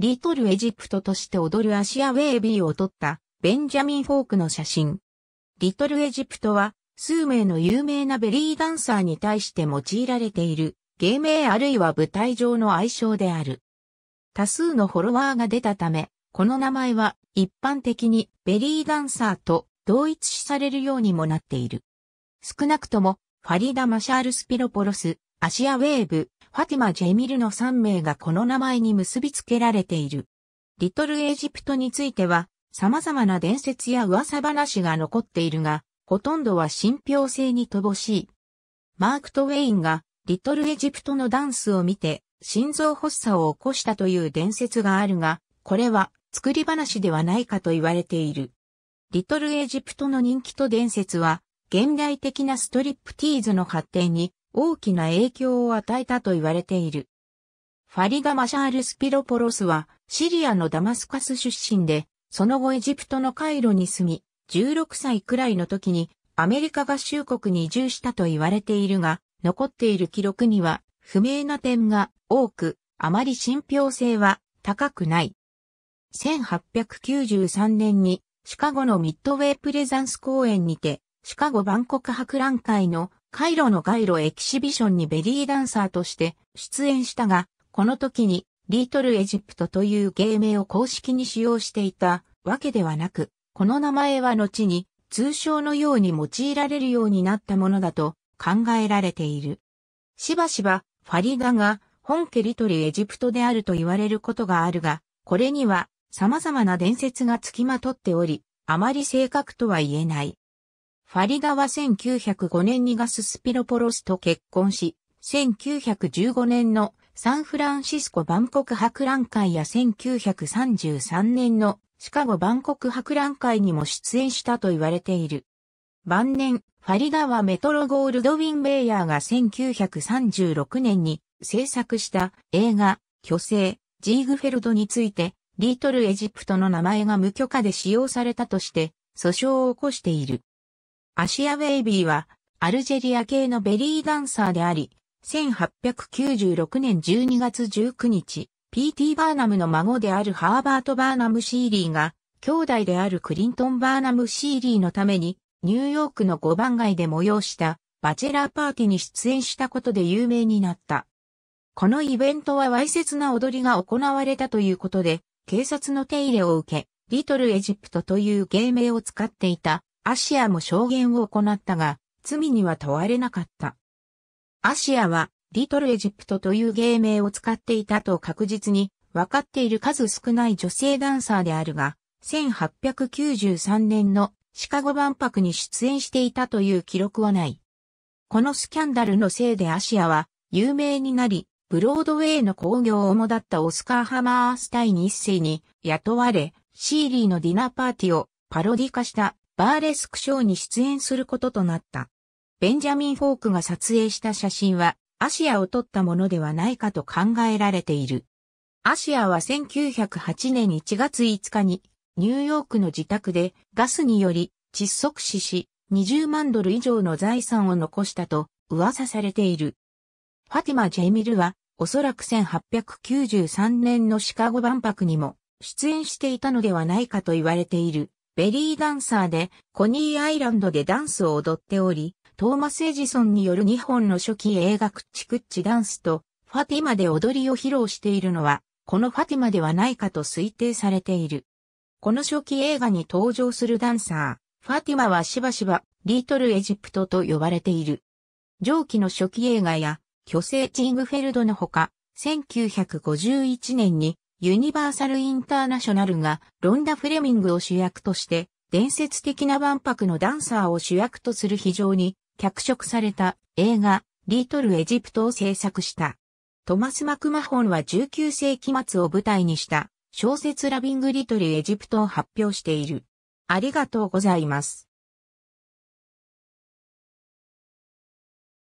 リトルエジプトとして踊るアシアウェービーを撮ったベンジャミン・フォークの写真。リトルエジプトは数名の有名なベリーダンサーに対して用いられている芸名あるいは舞台上の愛称である。多数のフォロワーが出たため、この名前は一般的にベリーダンサーと同一視されるようにもなっている。少なくともファリダ・マシャール・スピロポロス、アシアウェーブ、ファティマ・ジェミルの3名がこの名前に結びつけられている。リトルエジプトについては、様々な伝説や噂話が残っているが、ほとんどは信憑性に乏しい。マーク・トウェインが、リトルエジプトのダンスを見て、心臓発作を起こしたという伝説があるが、これは作り話ではないかと言われている。リトルエジプトの人気と伝説は、現代的なストリップティーズの発展に大きな影響を与えたと言われている。ファリガ・マシャール・スピロポロスはシリアのダマスカス出身で、その後エジプトのカイロに住み、16歳くらいの時にアメリカ合衆国に移住したと言われているが、残っている記録には不明な点が多く、あまり信憑性は高くない。1893年にシカゴのミッドウェイプレザンス公園にてシカゴ万国博覧会のカイロの街路エキシビションにベリーダンサーとして出演したが、この時にリートルエジプトという芸名を公式に使用していたわけではなく、この名前は後に通称のように用いられるようになったものだと考えられている。しばしばファリダが本家リトルエジプトであると言われることがあるが、これには様々な伝説が付きまとっており、あまり正確とは言えない。ファリダは1905年にガススピロポロスと結婚し、1915年のサンフランシスコ万国博覧会や1933年のシカゴ万国博覧会にも出演したと言われている。晩年、ファリダはメトロゴールドウィン・ベイヤーが1936年に制作した映画、巨星、ジーグフェルドについて、リートルエジプトの名前が無許可で使用されたとして、訴訟を起こしている。アシア・ウェイビーは、アルジェリア系のベリーダンサーであり、1896年12月19日、P.T. バーナムの孫であるハーバート・バーナム・シーリーが、兄弟であるクリントン・バーナム・シーリーのために、ニューヨークの5番街で催したバチェラーパーティーに出演したことで有名になった。このイベントはわいせつな踊りが行われたということで、警察の手入れを受け、リトルエジプトという芸名を使っていたアシアも証言を行ったが、罪には問われなかった。アシアは、リトルエジプトという芸名を使っていたと確実に分かっている数少ない女性ダンサーであるが、1893年のシカゴ万博に出演していたという記録はない。このスキャンダルのせいでアシアは有名になり、ブロードウェイの興行を主だったオスカー・ハマースタイン一世に雇われ、シーリーのディナーパーティーをパロディ化したバーレスクショーに出演することとなった。ベンジャミン・フォークが撮影した写真は、アシアを撮ったものではないかと考えられている。アシアは1908年1月5日に、ニューヨークの自宅でガスにより窒息死し、20万ドル以上の財産を残したと噂されている。ファティマ・ジェミルは、おそらく1893年のシカゴ万博にも出演していたのではないかと言われている。ベリーダンサーで、コニーアイランドでダンスを踊っており、トーマス・エジソンによる日本の初期映画クッチクッチダンスと、ファティマで踊りを披露しているのは、このファティマではないかと推定されている。この初期映画に登場するダンサー、ファティマはしばしば、リートルエジプトと呼ばれている。上記の初期映画や、巨星チングフェルドのほか、1951年にユニバーサル・インターナショナルがロンダ・フレミングを主役として伝説的な万博のダンサーを主役とする非常に脚色された映画リートル・エジプトを制作した。トマス・マクマホンは19世紀末を舞台にした小説ラビング・リトル・エジプトを発表している。ありがとうございます。